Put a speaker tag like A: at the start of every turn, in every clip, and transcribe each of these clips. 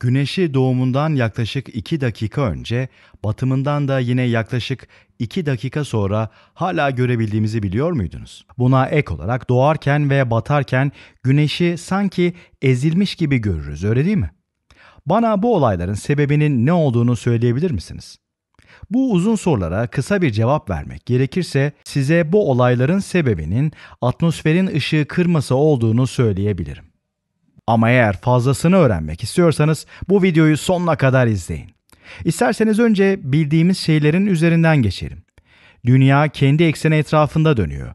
A: Güneşi doğumundan yaklaşık 2 dakika önce, batımından da yine yaklaşık 2 dakika sonra hala görebildiğimizi biliyor muydunuz? Buna ek olarak doğarken ve batarken güneşi sanki ezilmiş gibi görürüz öyle değil mi? Bana bu olayların sebebinin ne olduğunu söyleyebilir misiniz? Bu uzun sorulara kısa bir cevap vermek gerekirse size bu olayların sebebinin atmosferin ışığı kırması olduğunu söyleyebilirim. Ama eğer fazlasını öğrenmek istiyorsanız bu videoyu sonuna kadar izleyin. İsterseniz önce bildiğimiz şeylerin üzerinden geçelim. Dünya kendi ekseni etrafında dönüyor.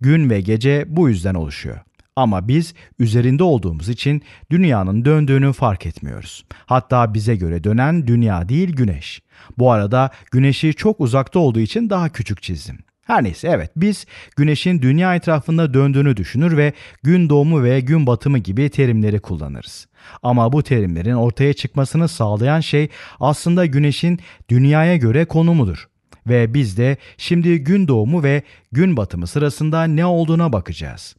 A: Gün ve gece bu yüzden oluşuyor. Ama biz üzerinde olduğumuz için dünyanın döndüğünü fark etmiyoruz. Hatta bize göre dönen dünya değil güneş. Bu arada güneşi çok uzakta olduğu için daha küçük çizdim. Her neyse evet biz güneşin dünya etrafında döndüğünü düşünür ve gün doğumu ve gün batımı gibi terimleri kullanırız. Ama bu terimlerin ortaya çıkmasını sağlayan şey aslında güneşin dünyaya göre konumudur. Ve biz de şimdi gün doğumu ve gün batımı sırasında ne olduğuna bakacağız.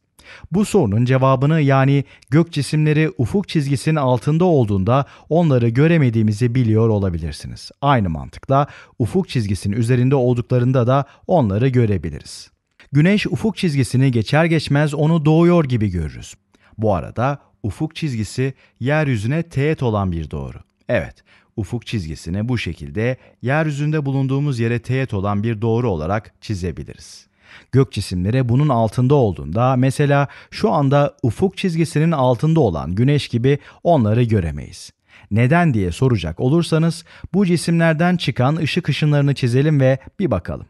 A: Bu sorunun cevabını yani gök cisimleri ufuk çizgisinin altında olduğunda onları göremediğimizi biliyor olabilirsiniz. Aynı mantıkla ufuk çizgisinin üzerinde olduklarında da onları görebiliriz. Güneş ufuk çizgisini geçer geçmez onu doğuyor gibi görürüz. Bu arada ufuk çizgisi yeryüzüne teğet olan bir doğru. Evet, ufuk çizgisini bu şekilde yeryüzünde bulunduğumuz yere teğet olan bir doğru olarak çizebiliriz. Gök cisimleri bunun altında olduğunda mesela şu anda ufuk çizgisinin altında olan güneş gibi onları göremeyiz. Neden diye soracak olursanız bu cisimlerden çıkan ışık ışınlarını çizelim ve bir bakalım.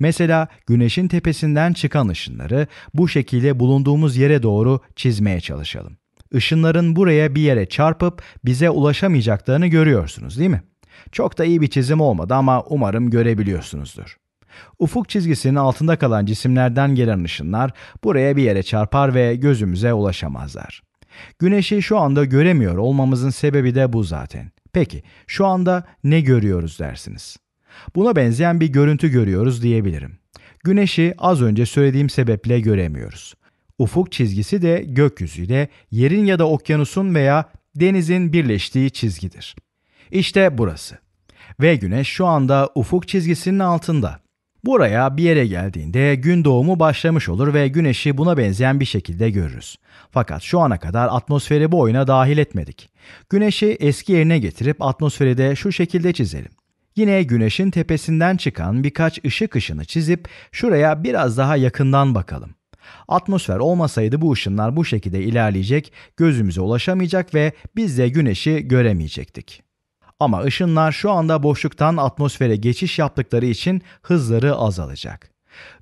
A: Mesela güneşin tepesinden çıkan ışınları bu şekilde bulunduğumuz yere doğru çizmeye çalışalım. Işınların buraya bir yere çarpıp bize ulaşamayacaklarını görüyorsunuz değil mi? Çok da iyi bir çizim olmadı ama umarım görebiliyorsunuzdur. Ufuk çizgisinin altında kalan cisimlerden gelen ışınlar buraya bir yere çarpar ve gözümüze ulaşamazlar. Güneşi şu anda göremiyor olmamızın sebebi de bu zaten. Peki şu anda ne görüyoruz dersiniz? Buna benzeyen bir görüntü görüyoruz diyebilirim. Güneşi az önce söylediğim sebeple göremiyoruz. Ufuk çizgisi de gökyüzüyle yerin ya da okyanusun veya denizin birleştiği çizgidir. İşte burası. Ve güneş şu anda ufuk çizgisinin altında. Buraya bir yere geldiğinde gün doğumu başlamış olur ve güneşi buna benzeyen bir şekilde görürüz. Fakat şu ana kadar atmosferi bu oyuna dahil etmedik. Güneşi eski yerine getirip atmosferi de şu şekilde çizelim. Yine güneşin tepesinden çıkan birkaç ışık ışını çizip şuraya biraz daha yakından bakalım. Atmosfer olmasaydı bu ışınlar bu şekilde ilerleyecek, gözümüze ulaşamayacak ve biz de güneşi göremeyecektik. Ama ışınlar şu anda boşluktan atmosfere geçiş yaptıkları için hızları azalacak.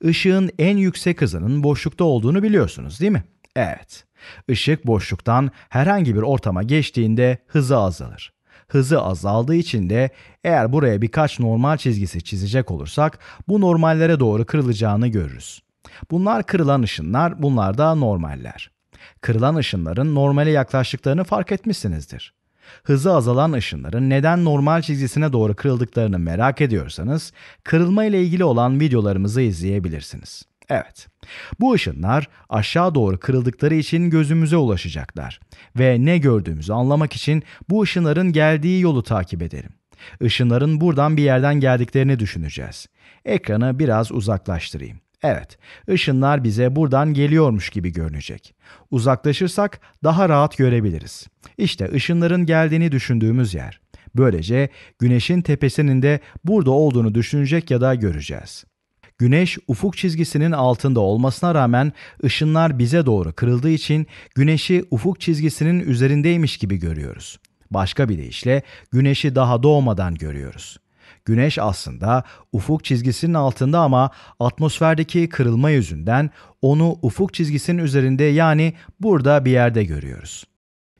A: Işığın en yüksek hızının boşlukta olduğunu biliyorsunuz değil mi? Evet. Işık boşluktan herhangi bir ortama geçtiğinde hızı azalır. Hızı azaldığı için de eğer buraya birkaç normal çizgisi çizecek olursak bu normallere doğru kırılacağını görürüz. Bunlar kırılan ışınlar, bunlar da normaller. Kırılan ışınların normale yaklaştıklarını fark etmişsinizdir. Hızı azalan ışınların neden normal çizgisine doğru kırıldıklarını merak ediyorsanız, kırılma ile ilgili olan videolarımızı izleyebilirsiniz. Evet. Bu ışınlar aşağı doğru kırıldıkları için gözümüze ulaşacaklar ve ne gördüğümüzü anlamak için bu ışınların geldiği yolu takip edelim. Işınların buradan bir yerden geldiklerini düşüneceğiz. Ekranı biraz uzaklaştırayım. Evet, ışınlar bize buradan geliyormuş gibi görünecek. Uzaklaşırsak daha rahat görebiliriz. İşte ışınların geldiğini düşündüğümüz yer. Böylece güneşin tepesinin de burada olduğunu düşünecek ya da göreceğiz. Güneş ufuk çizgisinin altında olmasına rağmen ışınlar bize doğru kırıldığı için güneşi ufuk çizgisinin üzerindeymiş gibi görüyoruz. Başka bir deyişle güneşi daha doğmadan görüyoruz. Güneş aslında ufuk çizgisinin altında ama atmosferdeki kırılma yüzünden onu ufuk çizgisinin üzerinde yani burada bir yerde görüyoruz.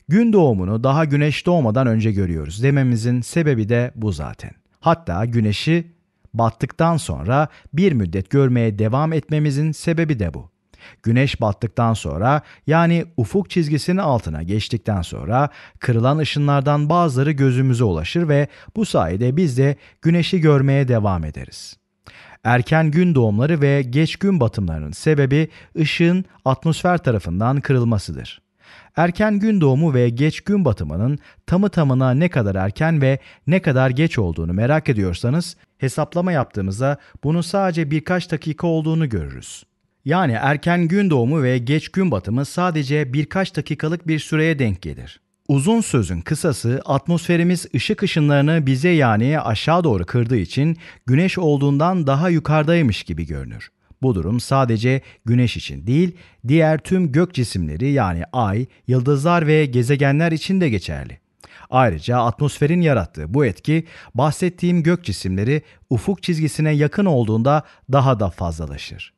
A: Gün doğumunu daha güneş doğmadan önce görüyoruz dememizin sebebi de bu zaten. Hatta güneşi battıktan sonra bir müddet görmeye devam etmemizin sebebi de bu. Güneş battıktan sonra yani ufuk çizgisinin altına geçtikten sonra kırılan ışınlardan bazıları gözümüze ulaşır ve bu sayede biz de güneşi görmeye devam ederiz. Erken gün doğumları ve geç gün batımlarının sebebi ışığın atmosfer tarafından kırılmasıdır. Erken gün doğumu ve geç gün batımının tamı tamına ne kadar erken ve ne kadar geç olduğunu merak ediyorsanız hesaplama yaptığımızda bunun sadece birkaç dakika olduğunu görürüz. Yani erken gün doğumu ve geç gün batımı sadece birkaç dakikalık bir süreye denk gelir. Uzun sözün kısası atmosferimiz ışık ışınlarını bize yani aşağı doğru kırdığı için güneş olduğundan daha yukarıdaymış gibi görünür. Bu durum sadece güneş için değil, diğer tüm gök cisimleri yani ay, yıldızlar ve gezegenler için de geçerli. Ayrıca atmosferin yarattığı bu etki bahsettiğim gök cisimleri ufuk çizgisine yakın olduğunda daha da fazlalaşır.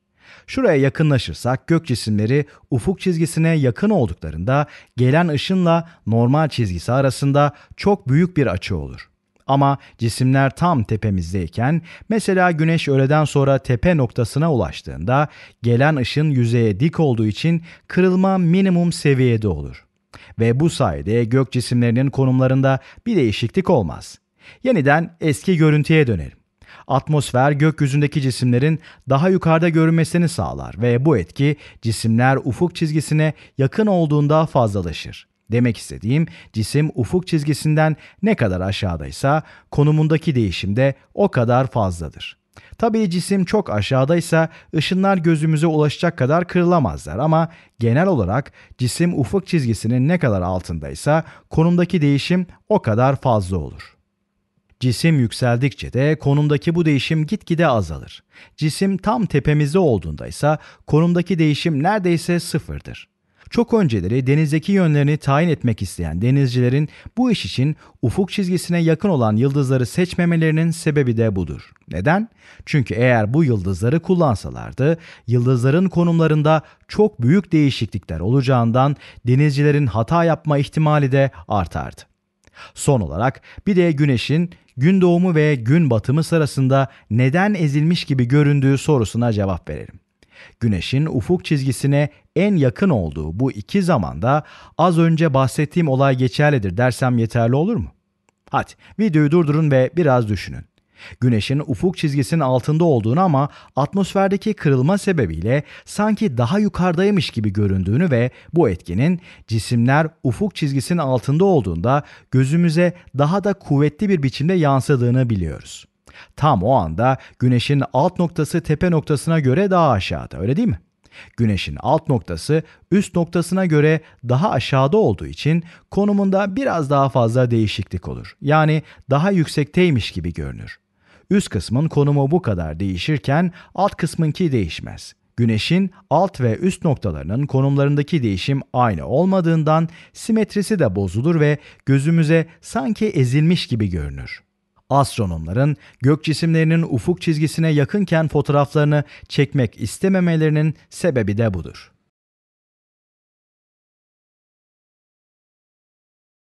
A: Şuraya yakınlaşırsak gök cisimleri ufuk çizgisine yakın olduklarında gelen ışınla normal çizgisi arasında çok büyük bir açı olur. Ama cisimler tam tepemizdeyken mesela güneş öğleden sonra tepe noktasına ulaştığında gelen ışın yüzeye dik olduğu için kırılma minimum seviyede olur. Ve bu sayede gök cisimlerinin konumlarında bir değişiklik olmaz. Yeniden eski görüntüye dönelim. Atmosfer gökyüzündeki cisimlerin daha yukarıda görünmesini sağlar ve bu etki cisimler ufuk çizgisine yakın olduğunda fazlalaşır. Demek istediğim cisim ufuk çizgisinden ne kadar aşağıdaysa konumundaki değişim de o kadar fazladır. Tabii cisim çok aşağıdaysa ışınlar gözümüze ulaşacak kadar kırılamazlar ama genel olarak cisim ufuk çizgisinin ne kadar altındaysa konumdaki değişim o kadar fazla olur. Cisim yükseldikçe de konumdaki bu değişim gitgide azalır. Cisim tam tepemizde olduğunda ise konumdaki değişim neredeyse sıfırdır. Çok önceleri denizdeki yönlerini tayin etmek isteyen denizcilerin bu iş için ufuk çizgisine yakın olan yıldızları seçmemelerinin sebebi de budur. Neden? Çünkü eğer bu yıldızları kullansalardı, yıldızların konumlarında çok büyük değişiklikler olacağından denizcilerin hata yapma ihtimali de artardı. Son olarak bir de güneşin gün doğumu ve gün batımı sırasında neden ezilmiş gibi göründüğü sorusuna cevap verelim. Güneşin ufuk çizgisine en yakın olduğu bu iki zamanda az önce bahsettiğim olay geçerlidir dersem yeterli olur mu? Hadi videoyu durdurun ve biraz düşünün. Güneşin ufuk çizgisinin altında olduğunu ama atmosferdeki kırılma sebebiyle sanki daha yukarıdaymış gibi göründüğünü ve bu etkinin cisimler ufuk çizgisinin altında olduğunda gözümüze daha da kuvvetli bir biçimde yansıdığını biliyoruz. Tam o anda güneşin alt noktası tepe noktasına göre daha aşağıda öyle değil mi? Güneşin alt noktası üst noktasına göre daha aşağıda olduğu için konumunda biraz daha fazla değişiklik olur. Yani daha yüksekteymiş gibi görünür. Üst kısmın konumu bu kadar değişirken alt kısmınki değişmez. Güneşin alt ve üst noktalarının konumlarındaki değişim aynı olmadığından simetrisi de bozulur ve gözümüze sanki ezilmiş gibi görünür. Astronomların gök cisimlerinin ufuk çizgisine yakınken fotoğraflarını çekmek istememelerinin sebebi de budur.